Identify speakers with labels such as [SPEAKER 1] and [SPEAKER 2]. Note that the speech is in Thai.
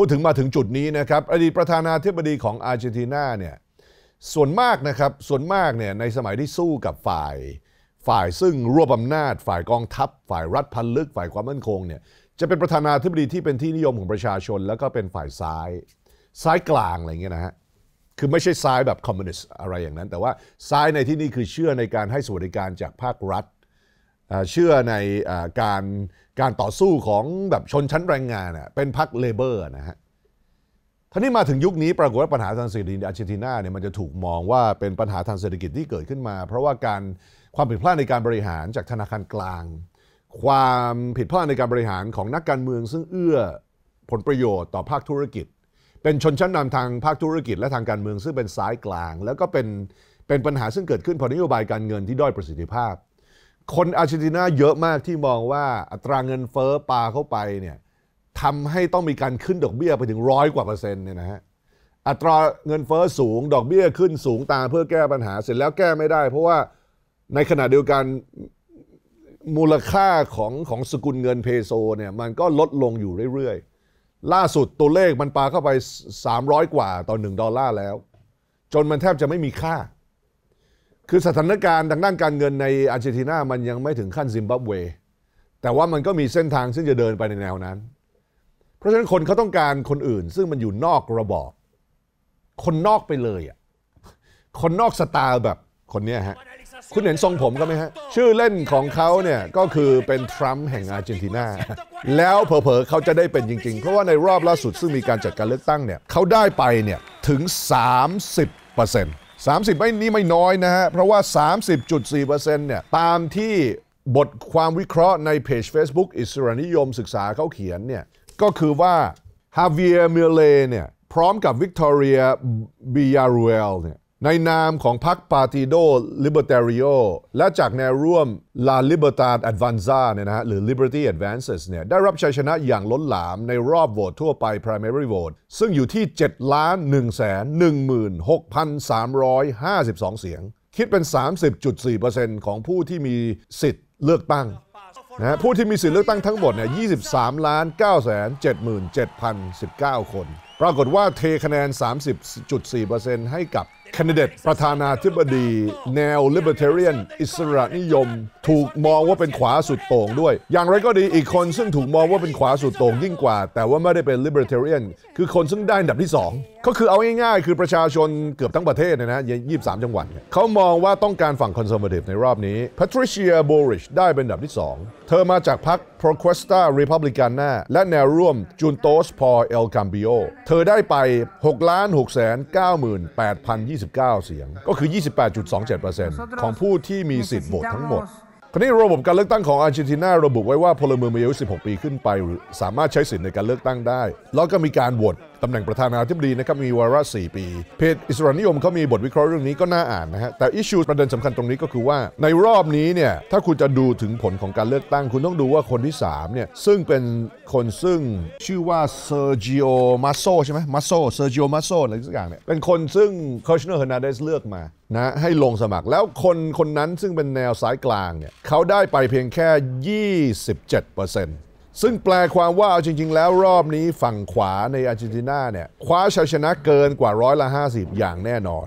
[SPEAKER 1] พูดถึงมาถึงจุดนี้นะครับอดีตประธานาธิบดีของอาร์เจนตินาเนี่ยส่วนมากนะครับส่วนมากเนี่ยในสมัยที่สู้กับฝ่าย ฝ่ายซึ่งรวบอำนาจ ฝ่ายกองทัพฝ่ายรัฐพันลึก ฝ่ายความมั่นคงเนี่ยจะเป็นประธานาธิบดีที่เป็นที่นิยมของประชาชน แล้วก็เป็นฝ่ายซ้าย ซ้ายกลางอะไรเงี้ยนะฮะคือไม่ใช่ซ้ายแบบคอมมิวนิสต์อะไรอย่างนั้น แต่ว่า ซ้ายในที่นี่คือเชื่อในการให้สวัสดิการจากภาครัฐเชื่อในการการต่อสู้ของแบบชนชั้นแรงงานเป็นพรรคเลเบอร์นะฮะท่านี้มาถึงยุคนี้ ปรากฏว่าปัญหาทางเศรษฐกิจอาร์เจนตินาเนี่ยมันจะถูกมองว่าเป็นปัญหาทางเศรษฐกิจที่เกิดขึ้นมา เพราะว่าการความผิดพลาดในการบริหารจากธนาคารกลาง ความผิดพลาดในการบริหารของนักการเมืองซึ่งเอื้อผลประโยชน์ต่อภาคธุรกิจ เป็นชนชั้นนำทางภาคธุรกิจ และทางการเมืองซึ่งเป็นซ้ายกลาง แล้วก็เป็นเป็นปัญหาซึ่งเกิดขึ้นเพราะนโยบายการเงินที่ด้อยประสิทธิภาพคนอาร์เจนตินาเยอะมากที่มองว่า อัตราเงินเฟอ้อปลาเข้าไปเนี่ยทำให้ต้องมีการขึ้นดอกเบี้ยไปถึงร้อยกว่าเปอร์เซ็นต์เนี่ยนะฮะอัตราเงินเฟอ้อสูงดอกเบี้ยขึ้นสูงตามเพื่อแก้ปัญหาเสร็จแล้วแก้ไม่ได้ เพราะว่าในขณะเดียวกันมูลค่าของของสกุลเงินเพโซเนี่ยมันก็ลดลงอยู่เรื่อย ๆ ล่าสุดตัวเลขมันปาเข้าไป 300 กว่าต่อ1ดอลลาร์แล้วจนมันแทบจะไม่มีค่าคือสถานการณ์ทางด้านการเงินในอาร์เจนตินามันยังไม่ถึงขั้นซิมบับเว แต่ว่ามันก็มีเส้นทางซึ่งจะเดินไปในแนวนั้น เพราะฉะนั้นคนเขาต้องการคนอื่น ซึ่งมันอยู่นอกระบอบคนนอกไปเลยอ่ะ คนนอกสตาร์แบบคนเนี้ยฮะ คุณเห็นทรงผมก็ไหมฮะ ชื่อเล่นของเขาเนี่ยก็คือเป็นทรัมป์แห่งอาร์เจนตินาแล้วเผลอๆเขาจะได้เป็นจริงๆเพราะว่าในรอบล่าสุดซึ่งมีการจัดการเลือกตั้งเนี่ยเขาได้ไปเนี่ยถึง 30%เปอร์เซ็นต์30ไม่นี่ไม่น้อยนะฮะเพราะว่า 30.4%เนี่ยตามที่บทความวิเคราะห์ในเพจ Facebook อิสรานิยมศึกษาเขาเขียนเนี่ยก็คือว่า ฮาเวียร์เมเลเนี่ยพร้อมกับวิกตอเรียบิยารูเอลเนี่ยในนามของพรรคปาติโดลิเบอร์เตรรโอและจากแนวร่วมลลาบอร์ตา r t a ดวานซ่าเนี่ยนะฮะหรือ Liberty Advances เนี่ยได้รับชัยชนะอย่างล้นหลามในรอบโหวตทั่วไป primary vote ซึ่งอยู่ที่7ล้าน1แสน16,352 เสียง คิดเป็น 30.4%ของผู้ที่มีสิทธิ์เลือกตั้งนะผู้ที่มีสิทธิ์เลือกตั้งทั้งหมดเนี่ย23ล้าน9แสน77,019 คน ปรากฏว่าเทคะแนน 30.4%ให้กับคนดิเดตประธานาธิบดีแนวเลบอร์เทเรียนอิสระนิยม ถูกมองว่าเป็นขวาสุดโต่งด้วย อย่างไรก็ดีอีกคนซึ่งถูกมองว่าเป็นขวาสุดโต่งยิ่งกว่า แต่ว่าไม่ได้เป็นเลบอร์เทเรียนคือคนซึ่งได้อันดับที่ 2 ก็คือเอาง่ายๆ คือประชาชนเกือบทั้งประเทศนะนะยี่สามจังหวัดเขามองว่าต้องการฝั่งคอนเซอร์วทีฟในรอบนี้แพทริเชียบ r ริชได้เป็นอันดับที่2 เธอมาจากพรรค p r o c u e s t a Republicana และแนวร่วมจูนโตสพอเอลคัมบิโอเธอได้ไป6ล้าน6 9 8 0 29 เสียง ก็คือ 28.27%ของผู้ที่มีสิทธิ์โหวตทั้งหมด คราวนี้ระบบการเลือกตั้งของอาร์เจนตินาระบุไว้ว่าพลเมืองมีอายุ16 ปีขึ้นไป หรือสามารถใช้สิทธิ์ในการเลือกตั้งได้ แล้วก็มีการโหวตตำแหน่งประธานาธิบดีนะครับ มีวาระ4ปี เพจอิสรานิยมเขามีบทวิเคราะห์เรื่องนี้ก็น่าอ่านนะฮะ แต่อิชูประเด็นสำคัญตรงนี้ก็คือว่า ในรอบนี้เนี่ย ถ้าคุณจะดูถึงผลของการเลือกตั้ง คุณต้องดูว่าคนที่ 3 เนี่ย ซึ่งเป็นคนซึ่งชื่อว่าเซอร์จิโอมาโซใช่ไหมมาโซเซอร์จิโอมาโซอะไรสักอย่างเนี่ย เป็นคนซึ่งคอชเนอร์เฮอร์นาเดสเลือกมานะให้ลงสมัคร แล้วคนคนนั้นซึ่งเป็นแนวสายกลางเนี่ยเขาได้ไปเพียงแค่ 27%เซึ่งแปลความว่าจริง ๆ แล้วรอบนี้ฝั่งขวาในอาร์เจนตินาเนี่ยคว้าชัยชนะเกินกว่าร้อยละ50 อย่างแน่นอน